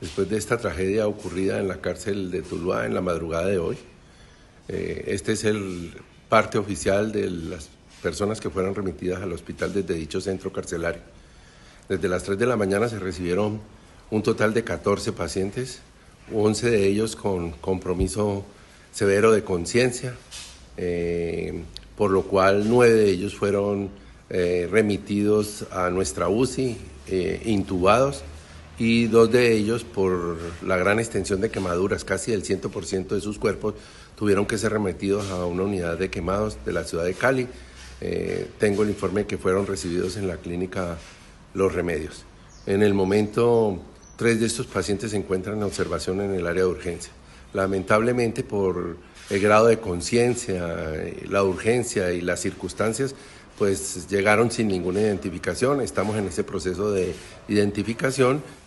después de esta tragedia ocurrida en la cárcel de Tuluá en la madrugada de hoy. Esta eh, este es el parte oficial de las personas que fueron remitidas al hospital desde dicho centro carcelario. Desde las 3 de la mañana se recibieron un total de 14 pacientes, 11 de ellos con compromiso severo de conciencia, eh, por lo cual 9 de ellos fueron eh, remitidos a nuestra UCI, intubados y dos de ellos, por la gran extensión de quemaduras, casi el 100% de sus cuerpos, tuvieron que ser remitidos a una unidad de quemados de la ciudad de Cali. Eh, tengo el informe que fueron recibidos en la clínica Los Remedios. En el momento, tres de estos pacientes se encuentran en observación en el área de urgencia. Lamentablemente, por el grado de conciencia, la urgencia y las circunstancias, pues llegaron sin ninguna identificación. Estamos en ese proceso de identificación